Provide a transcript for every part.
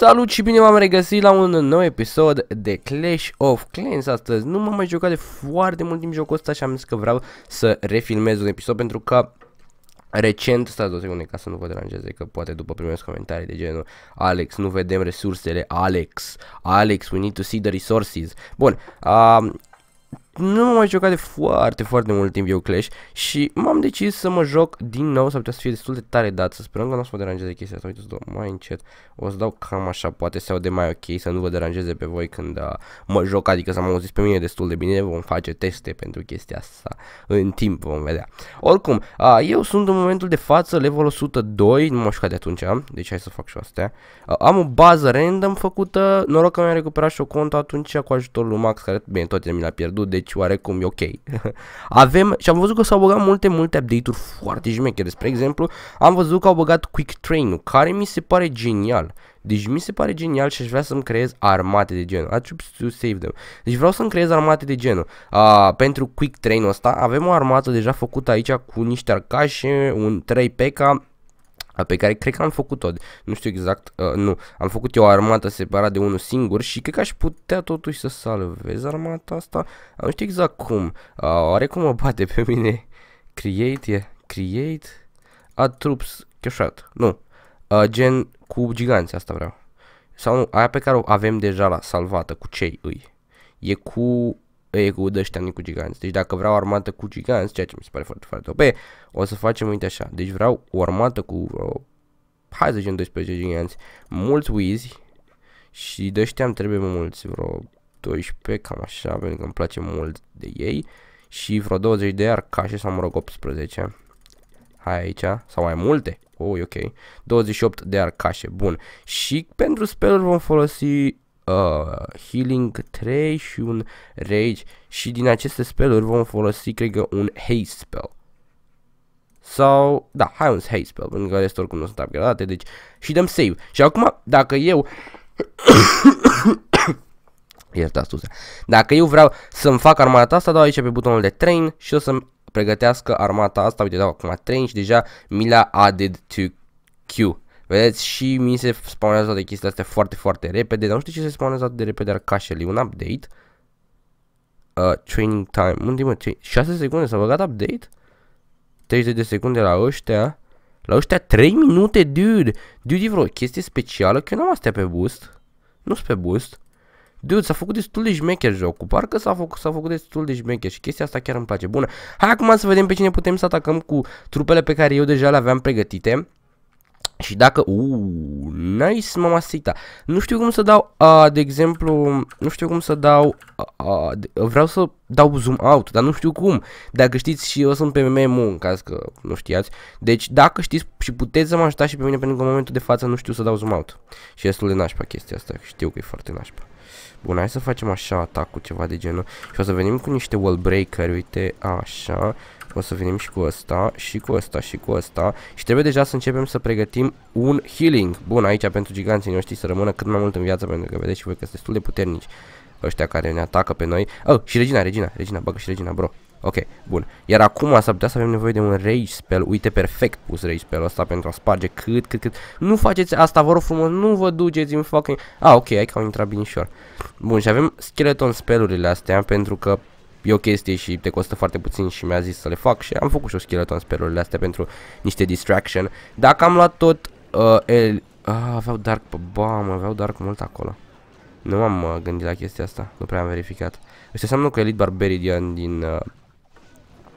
Salut și bine m am regăsit la un nou episod de Clash of Clans astăzi. Nu m-am mai jucat de foarte mult timp jocul ăsta și am zis că vreau să refilmez un episod pentru că recent, stați o secunde ca să nu vă deranjeze că poate după primesc comentarii de genul Alex, nu vedem resursele, Alex, Alex, we need to see the resources. Bun, uh, nu am mai jucat de foarte, foarte mult timp eu Clash și m-am decis să mă joc din nou, să putea să fie destul de tare dat, să sperăm că nu o să mă deranjeze chestia asta, uite, dau mai încet, o să dau cam așa, poate să de mai ok, să nu vă deranjeze pe voi când uh, mă joc, adică să mă auziți pe mine destul de bine, vom face teste pentru chestia asta, în timp vom vedea. Oricum, uh, eu sunt în momentul de față, level 102, nu m-am jucat de atunci, deci hai să fac și astea. Uh, am o bază random făcută, noroc că mi-am recuperat și o contă atunci cu ajutorul lui Max, care bine, tot mi l-a pierdut, deci deci oarecum e ok. Avem, și am văzut că s-au băgat multe, multe update-uri foarte jmechere, spre exemplu, am văzut că au băgat Quick train care mi se pare genial. Deci mi se pare genial și aș vrea să-mi creez armate de genul. I to save them. Deci vreau să-mi creez armate de genul. Uh, pentru Quick Train-ul ăsta avem o armată deja făcută aici cu niște arcașe, un 3 peca, pe care cred că am făcut-o, nu știu exact, uh, nu, am făcut eu o armată separat de unul singur și cred că aș putea totuși să salvez armata asta, nu știu exact cum, uh, oare cum mă bate pe mine, create yeah. create, add troops, cashat, nu, uh, gen cu giganți, asta vreau, sau nu, aia pe care o avem deja la salvată, cu cei îi, e cu e cu ăștia, nu cu giganți. Deci dacă vreau armată cu giganți, ceea ce mi se pare foarte, foarte OP, o să facem, uite așa. Deci vreau o armată cu, uh, hai să 12 giganți, mulți wizi și ăștia îmi trebuie mulți, vreo 12, cam așa, pentru că îmi place mult de ei și vreo 20 de arcașe sau mă rog 18 hai aici, sau mai multe, oh, ok, 28 de arcașe, bun, și pentru spell vom folosi uh, Healing 3 și un Rage și din aceste speluri vom folosi, cred că, un Haste spell. Sau, da, hai un Haste spell, pentru că restul oricum nu sunt upgradate, deci și dăm save. Și acum, dacă eu... Iertați, scuze. Dacă eu vreau să-mi fac armata asta, dau aici pe butonul de train și o să-mi pregătească armata asta. Uite, dau acum train și deja mi l-a added to Q. Vedeți, și mi se spawnează toate chestiile astea foarte, foarte repede. Dar nu știu ce se spawnează atât de repede Arcașele. Un update. Uh, training time. Unde mă? 6 secunde s-a băgat update? 30 de secunde la ăștia. La ăștia 3 minute, dude. Dude, e vreo chestie specială? Că eu n-am astea pe boost. Nu sunt pe boost. Dude, s-a făcut destul de șmecher jocul. Parcă s-a făcut, s-a făcut destul de șmecher și chestia asta chiar îmi place. Bună. Hai acum să vedem pe cine putem să atacăm cu trupele pe care eu deja le aveam pregătite. Și dacă, uuu, nice mamasita Nu știu cum să dau, uh, de exemplu, nu știu cum să dau, uh, uh, vreau să dau zoom out, dar nu știu cum Dacă știți și eu sunt pe MMO în caz că nu știați Deci dacă știți și puteți să mă ajutați și pe mine pentru că în momentul de față nu știu să dau zoom out Și e destul de nașpa chestia asta, știu că e foarte nașpa Bun, hai să facem așa atacul, ceva de genul Și o să venim cu niște wall breaker, uite, așa o să venim și cu ăsta, și cu ăsta, și cu ăsta. Și trebuie deja să începem să pregătim un healing. Bun, aici pentru giganții noștri să rămână cât mai mult în viață, pentru că vedeți și voi că sunt destul de puternici ăștia care ne atacă pe noi. Oh, și regina, regina, regina, bagă și regina, bro. Ok, bun. Iar acum s-ar putea să avem nevoie de un rage spell. Uite, perfect pus rage spell ăsta pentru a sparge cât, cât, cât. Nu faceți asta, vă rog frumos, nu vă duceți în fucking... Ah, ok, Aici au intrat binișor. Bun, și avem skeleton spellurile astea pentru că e o chestie și te costă foarte puțin și mi-a zis să le fac și am făcut și o skeleton sperurile astea pentru niște distraction. Dacă am luat tot uh, el... Ah, aveau dark pe bam, aveau dark mult acolo. Nu m-am uh, gândit la chestia asta, nu prea am verificat. Asta înseamnă că Elite Barbarian din... Uh,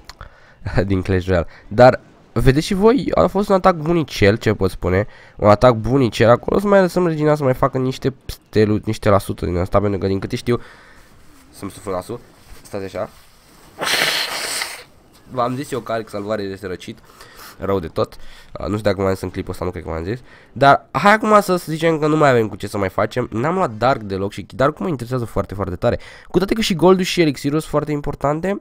din Clash Royale. Dar vedeți și voi, a fost un atac bunicel, ce pot spune, un atac bunicel, acolo să mai lăsăm Regina să mai facă niște steluri, niște la sută din asta, pentru că din câte știu, să-mi suflu nasul, stați așa. V-am zis eu că Alex Alvarez este răcit, rău de tot. Uh, nu știu dacă mai sunt clipul ăsta, nu cred că v am zis. Dar hai acum să zicem că nu mai avem cu ce să mai facem. N-am luat Dark deloc și Dark mă interesează foarte, foarte tare. Cu toate că și Goldul și Elixirul sunt foarte importante,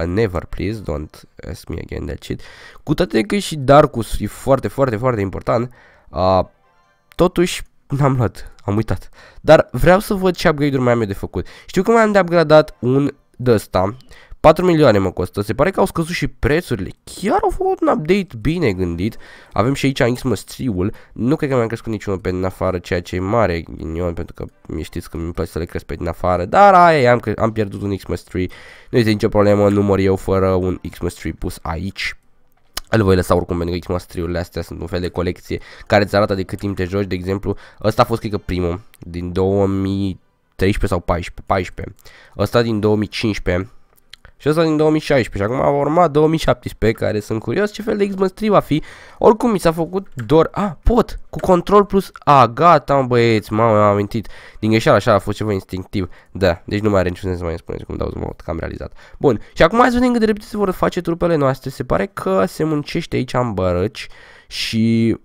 Uh, never please, don't ask me again that shit. Cu toate că și Darkus e foarte, foarte, foarte important, uh, totuși n-am luat, am uitat. Dar vreau să văd ce upgrade-uri mai am eu de făcut. Știu că mai am de upgradat un de ăsta. 4 milioane mă costă, se pare că au scăzut și prețurile, chiar au făcut un update bine gândit, avem și aici Xmas Tree-ul, nu cred că mi-am crescut niciunul pe din afară, ceea ce e mare ghinion, pentru că știți că mi-mi place să le cresc pe din afară, dar aia am, am pierdut un Xmas Tree, nu este nicio problemă, nu mor eu fără un Xmas Tree pus aici. Îl voi lăsa oricum pentru că Xmas Tree-urile astea sunt un fel de colecție care îți arată de cât timp te joci, de exemplu, ăsta a fost cred că primul din 2000 13 sau 14, 14. Ăsta din 2015 și ăsta din 2016 și acum a urmat 2017 care sunt curios ce fel de Xbox 3 va fi. Oricum mi s-a făcut doar. a, ah, pot, cu control plus A, gata mă băieți, mamă, m-am amintit. Din greșeală așa a fost ceva instinctiv, da, deci nu mai are niciun sens să mai spuneți cum dau zmaut, că am realizat. Bun, și acum hai să vedem cât de repede se vor face trupele noastre, se pare că se muncește aici în bărăci și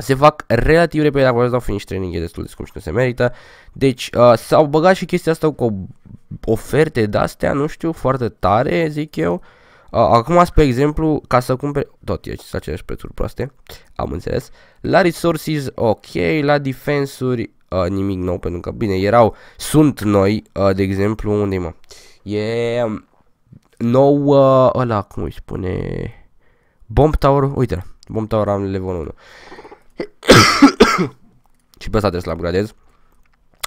se fac relativ repede dacă vreau să dau finish training e destul de scump și nu se merită. Deci uh, s-au băgat și chestia asta cu oferte de-astea, nu știu, foarte tare zic eu. Uh, acum, spre exemplu, ca să cumpere, tot e aceleași prețuri proaste, am înțeles. La resources, ok, la defensuri, uh, nimic nou, pentru că, bine, erau, sunt noi, uh, de exemplu, unde mă, e um, nou uh, ăla, cum îi spune, Bomb Tower, uite, Bomb Tower am level 1. și pe asta trebuie să-l upgradez.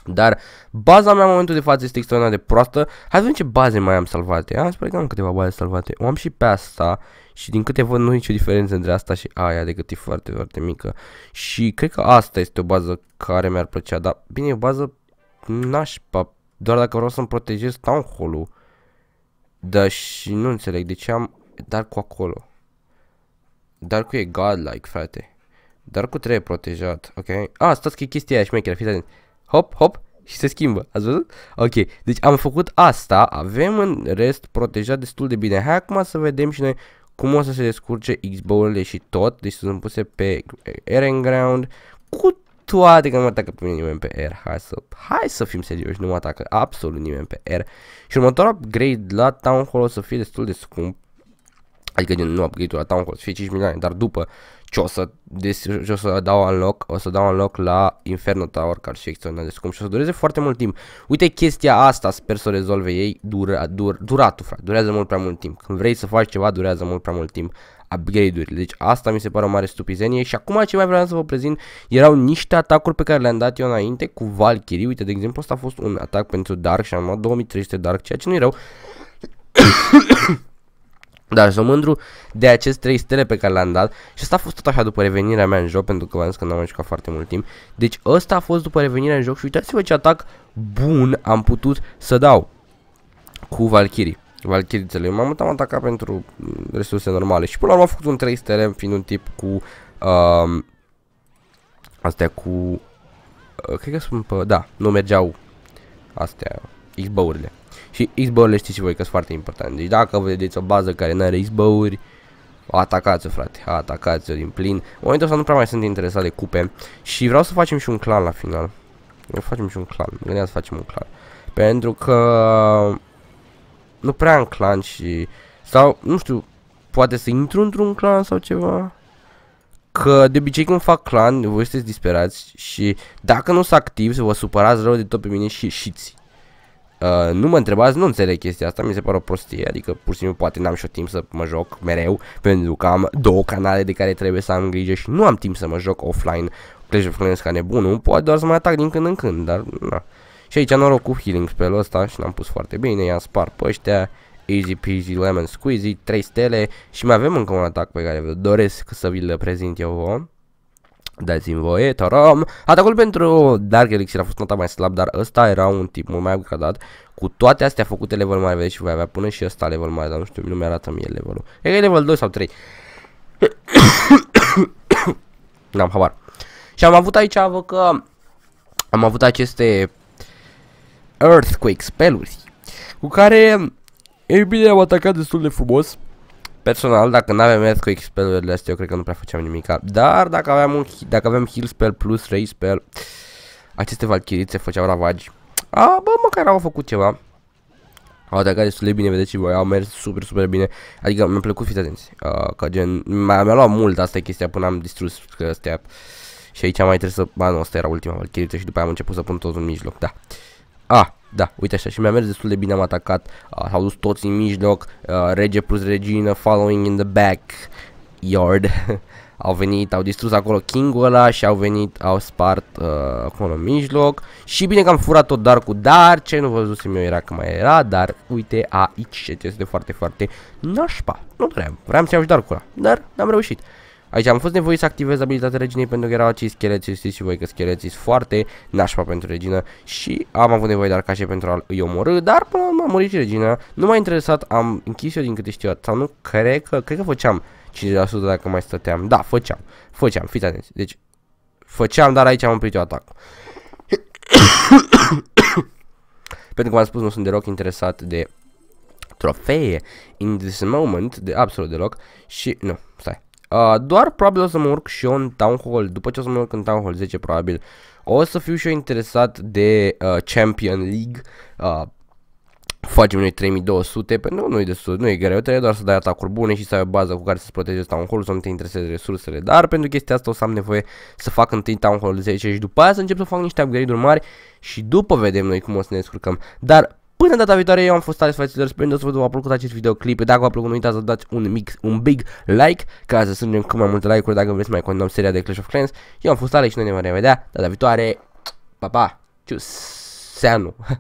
Dar baza mea în momentul de față este extraordinar de proastă. Hai să vedem ce baze mai am salvate. Am sper că am câteva baze salvate. O am și pe asta și din câte văd nu e nicio diferență între asta și aia, decât e foarte, foarte mică. Și cred că asta este o bază care mi-ar plăcea, dar bine, e o bază nașpa, doar dacă vreau să-mi protejez town hall-ul. Dar și nu înțeleg de ce am dar cu acolo. Dar cu e godlike, frate. Dar cu trei protejat, ok. A, stați că e chestia aia șmecheră, fiți atent. Hop, hop și se schimbă, ați văzut? Ok, deci am făcut asta, avem în rest protejat destul de bine. Hai acum să vedem și noi cum o să se descurce x urile și tot. Deci sunt puse pe Air and Ground cu toate că nu mă atacă pe mine nimeni pe Air, Hai să, hai să fim serioși, nu mă atacă absolut nimeni pe Air. Și următorul upgrade la Town Hall o să fie destul de scump Adică din nou upgrade-ul la Town Hall să fie 5 milioane, dar după ce o să, des, ce o să dau un loc, o să dau un loc la Inferno Tower, care și extraordinar de scump și o să dureze foarte mult timp. Uite chestia asta, sper să o rezolve ei, dura, dur, duratul, frate, durează mult prea mult timp. Când vrei să faci ceva, durează mult prea mult timp upgrade-urile. Deci asta mi se pare o mare stupizenie și acum ce mai vreau să vă prezint erau niște atacuri pe care le-am dat eu înainte cu Valkyrie. Uite, de exemplu, asta a fost un atac pentru Dark și am luat 2300 Dark, ceea ce nu e rău. Dar sunt mândru de acest 3 stele pe care le-am dat și asta a fost tot așa după revenirea mea în joc, pentru că v-am zis că n-am jucat foarte mult timp. Deci ăsta a fost după revenirea în joc și uitați-vă ce atac bun am putut să dau cu Valkyrie. Valkyrițele, eu m-am mutat am atacat pentru mm, resurse normale și până la urmă am făcut un 3 stele fiind un tip cu... Um, astea cu... Uh, cred că sunt pe... da, nu mergeau astea, x urile și X-bow-urile știți și voi că sunt foarte important. Deci dacă vedeți o bază care nu are X-bow-uri, atacați-o frate, atacați-o din plin. În momentul ăsta nu prea mai sunt interesat de cupe și vreau să facem și un clan la final. Vreau facem și un clan, gândeam să facem un clan. Pentru că nu prea am clan și sau nu știu, poate să intru într-un clan sau ceva. Că de obicei când fac clan, voi sunteți disperați și dacă nu sunt activ, să vă supărați rău de tot pe mine și ieșiți. Uh, nu mă întrebați, nu înțeleg chestia asta, mi se pare o prostie, adică pur și simplu poate n-am și o timp să mă joc mereu, pentru că am două canale de care trebuie să am grijă și nu am timp să mă joc offline, Clash of Clans ca nebunul, poate doar să mă atac din când în când, dar na. Și aici noroc cu healing pe ăsta și l-am pus foarte bine, i-am spart pe ăștia, easy peasy lemon squeezy, 3 stele și mai avem încă un atac pe care vă doresc să vi-l prezint eu vouă. Dați-mi voie, tarom. Atacul pentru Dark Elixir a fost nota mai slab, dar ăsta era un tip mult mai upgradat. Cu toate astea făcute level mai vezi și voi avea până și ăsta level mai, dar nu știu, nu mi-arată mie levelul. E level 2 sau 3. N-am habar. Și am avut aici, vă că am avut aceste Earthquake speluri cu care, ei bine, am atacat destul de frumos. Personal, dacă nu aveam health cu spell-urile astea, eu cred că nu prea făceam nimic. Dar dacă aveam, un, dacă aveam heal spell plus ray spell, aceste valchirițe făceau ravagi. A, bă, măcar au făcut ceva. Au atacat destul de bine, vedeți și voi, au mers super, super bine. Adică mi-a plăcut, fiți atenți. Uh, că gen, mi-a luat mult asta e chestia până am distrus că astea. Și aici mai trebuie să... Ba nu, asta era ultima valchirită și după aia am început să pun totul în mijloc, da. Uh, Ah, da, uite așa și mi-a mers destul de bine, am atacat, uh, s-au dus toți în mijloc, uh, rege plus regină, following in the back yard. au venit, au distrus acolo King-ul ăla și au venit, au spart uh, acolo în mijloc. Și bine că am furat tot dar cu dar, ce nu văzusem eu era că mai era, dar uite aici ce este foarte, foarte nașpa. Nu vreau, vreau să iau și dar cu ăla, dar n-am reușit. Aici am fost nevoit să activez abilitatea reginei pentru că erau acei scheleți, știți și voi că scheleții sunt foarte nașpa pentru regină și am avut nevoie de arcașe pentru a îi omorâ, dar până m-a murit și regina, nu m-a interesat, am închis eu din câte știu sau nu, cred că, cred că făceam 50% dacă mai stăteam, da, făceam, făceam, fiți atenți, deci făceam, dar aici am oprit eu atacul. pentru că v-am spus, nu sunt deloc interesat de trofee in this moment, de absolut deloc și nu, stai, Uh, doar probabil o să mă urc și eu în Town Hall, după ce o să mă urc în Town Hall 10 probabil, o să fiu și eu interesat de uh, Champion League, uh, facem noi 3200, pentru nu e destul, nu e greu, trebuie doar să dai atacuri bune și să ai o bază cu care să-ți protejezi Town Hall, să nu te intereseze resursele, dar pentru chestia asta o să am nevoie să fac întâi Town Hall 10 și după aia să încep să fac niște upgrade-uri mari și după vedem noi cum o să ne descurcăm, dar Până data viitoare, eu am fost Alex Fraților, sper că vă a plăcut acest videoclip. Dacă v-a plăcut, nu uitați să dați un, mic, un big like, ca să strângem cât mai multe like-uri dacă vreți să mai continuăm seria de Clash of Clans. Eu am fost Alex și noi ne vom revedea data viitoare. Pa, pa! Ciuseanu!